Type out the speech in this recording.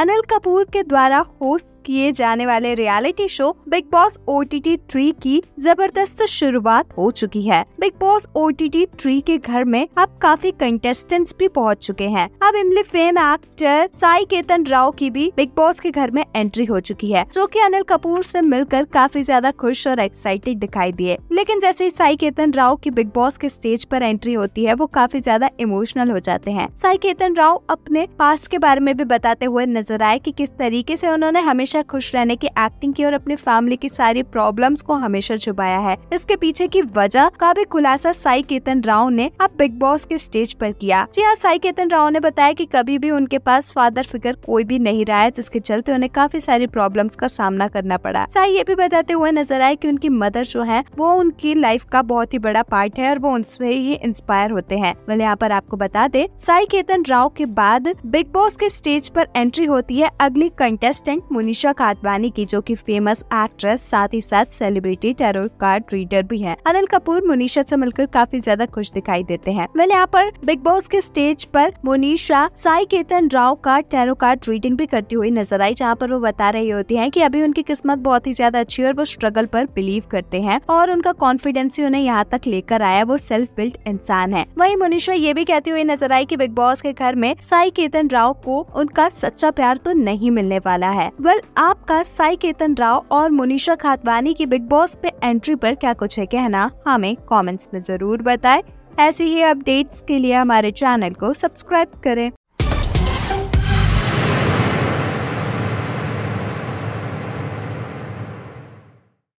अनिल कपूर के द्वारा होस्ट किए जाने वाले reality show Bigg Boss O T T three की जबरदस्त शुरुआत हो चुकी है Bigg Boss O T T three के घर में अब काफी कंटेस्टेंट्स भी पहुंच चुके हैं अब इमली फेम एक्टर साई केतन राव की भी बिग बॉस के घर में एंट्री हो चुकी है जो की अनिल कपूर से मिलकर काफी ज्यादा खुश और एक्साइटेड दिखाई दिए लेकिन जैसे ही साई केतन राव की बिग बॉस के स्टेज पर एंट्री होती है वो काफी ज्यादा इमोशनल हो जाते हैं साई केतन राव अपने पास्ट के बारे में भी बताते हुए नजर आए कि किस तरीके से उन्होंने हमेशा हमेशा खुश रहने की एक्टिंग की और अपने फैमिली की सारी प्रॉब्लम्स को हमेशा छुपाया है इसके पीछे की वजह का भी खुलासा साई केतन राव ने अब बिग बॉस के स्टेज पर किया जी हाँ साई केतन राव ने बताया कि कभी भी उनके पास फादर फिगर कोई भी नहीं रहा है जिसके चलते उन्हें काफी सारी प्रॉब्लम्स का सामना करना पड़ा साई ये भी बताते हुए नजर आए की उनकी मदर जो है वो उनकी लाइफ का बहुत ही बड़ा पार्ट है और वो उनसे ही इंस्पायर होते हैं वाले यहाँ पर आपको बता दे साई केतन राव के बाद बिग बॉस के स्टेज पर एंट्री होती है अगली कंटेस्टेंट मुनीष मनीषा काटवानी की जो कि फेमस एक्ट्रेस साथ ही साथ सेलिब्रिटी टेरो कार्ड रीडर भी है अनिल कपूर मुनीषा से मिलकर काफी ज्यादा खुश दिखाई देते हैं वह यहाँ पर बिग बॉस के स्टेज पर मुनीषा साई केतन राव का टेरो कार्ड रीडिंग भी करती हुई नजर आई जहाँ पर वो बता रही होती है की अभी उनकी किस्मत बहुत ही ज्यादा अच्छी और वो स्ट्रगल पर बिलीव करते हैं और उनका कॉन्फिडेंस ही उन्हें यहाँ तक लेकर आया वो सेल्फ बिल्ड इंसान है वही मुनीषा ये भी कहती हुई नजर आई की बिग बॉस के घर में साई केतन राव को उनका सच्चा प्यार तो नहीं मिलने वाला है वेल well, आपका साई केतन राव और मुनीषा खातवानी की बिग बॉस पे एंट्री पर क्या कुछ है कहना हमें कमेंट्स में जरूर बताएं ऐसी ही अपडेट्स के लिए हमारे चैनल को सब्सक्राइब करें